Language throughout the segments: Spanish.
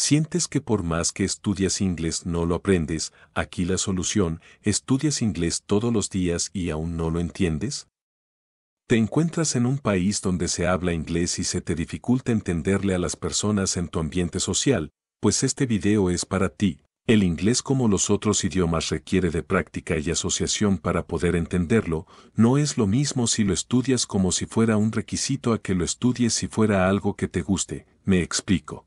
Sientes que por más que estudias inglés no lo aprendes, aquí la solución, estudias inglés todos los días y aún no lo entiendes? ¿Te encuentras en un país donde se habla inglés y se te dificulta entenderle a las personas en tu ambiente social? Pues este video es para ti. El inglés como los otros idiomas requiere de práctica y asociación para poder entenderlo, no es lo mismo si lo estudias como si fuera un requisito a que lo estudies si fuera algo que te guste, me explico.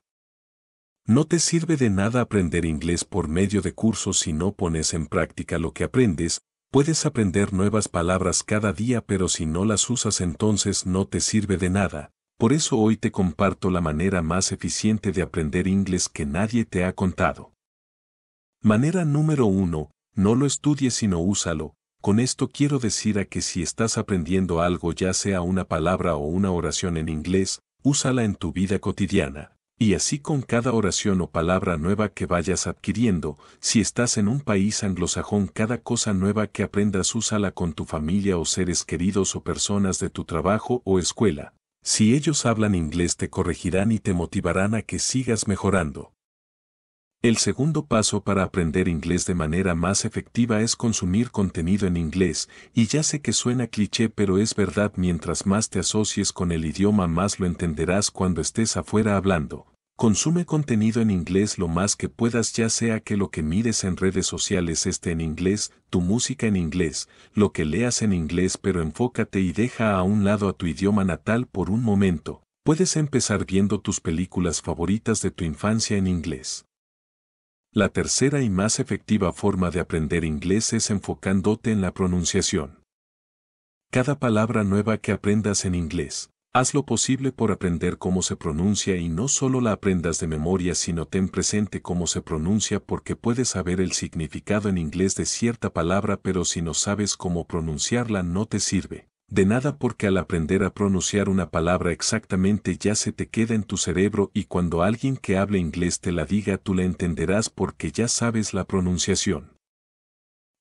No te sirve de nada aprender inglés por medio de cursos si no pones en práctica lo que aprendes, puedes aprender nuevas palabras cada día pero si no las usas entonces no te sirve de nada, por eso hoy te comparto la manera más eficiente de aprender inglés que nadie te ha contado. Manera número uno, no lo estudies sino úsalo, con esto quiero decir a que si estás aprendiendo algo ya sea una palabra o una oración en inglés, úsala en tu vida cotidiana. Y así con cada oración o palabra nueva que vayas adquiriendo, si estás en un país anglosajón, cada cosa nueva que aprendas úsala con tu familia o seres queridos o personas de tu trabajo o escuela. Si ellos hablan inglés te corregirán y te motivarán a que sigas mejorando. El segundo paso para aprender inglés de manera más efectiva es consumir contenido en inglés, y ya sé que suena cliché pero es verdad mientras más te asocies con el idioma más lo entenderás cuando estés afuera hablando, Consume contenido en inglés lo más que puedas ya sea que lo que mires en redes sociales esté en inglés, tu música en inglés, lo que leas en inglés pero enfócate y deja a un lado a tu idioma natal por un momento. Puedes empezar viendo tus películas favoritas de tu infancia en inglés. La tercera y más efectiva forma de aprender inglés es enfocándote en la pronunciación. Cada palabra nueva que aprendas en inglés, Haz lo posible por aprender cómo se pronuncia y no solo la aprendas de memoria sino ten presente cómo se pronuncia porque puedes saber el significado en inglés de cierta palabra pero si no sabes cómo pronunciarla no te sirve. De nada porque al aprender a pronunciar una palabra exactamente ya se te queda en tu cerebro y cuando alguien que hable inglés te la diga tú la entenderás porque ya sabes la pronunciación.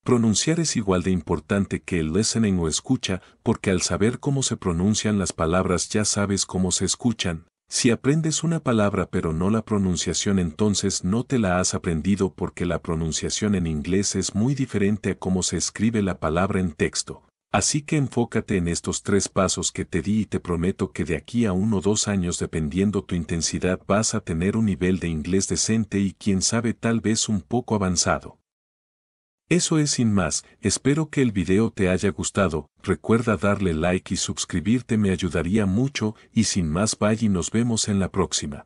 Pronunciar es igual de importante que el listening o escucha, porque al saber cómo se pronuncian las palabras ya sabes cómo se escuchan. Si aprendes una palabra pero no la pronunciación entonces no te la has aprendido porque la pronunciación en inglés es muy diferente a cómo se escribe la palabra en texto. Así que enfócate en estos tres pasos que te di y te prometo que de aquí a uno o dos años dependiendo tu intensidad vas a tener un nivel de inglés decente y quien sabe tal vez un poco avanzado. Eso es sin más, espero que el video te haya gustado, recuerda darle like y suscribirte me ayudaría mucho, y sin más bye y nos vemos en la próxima.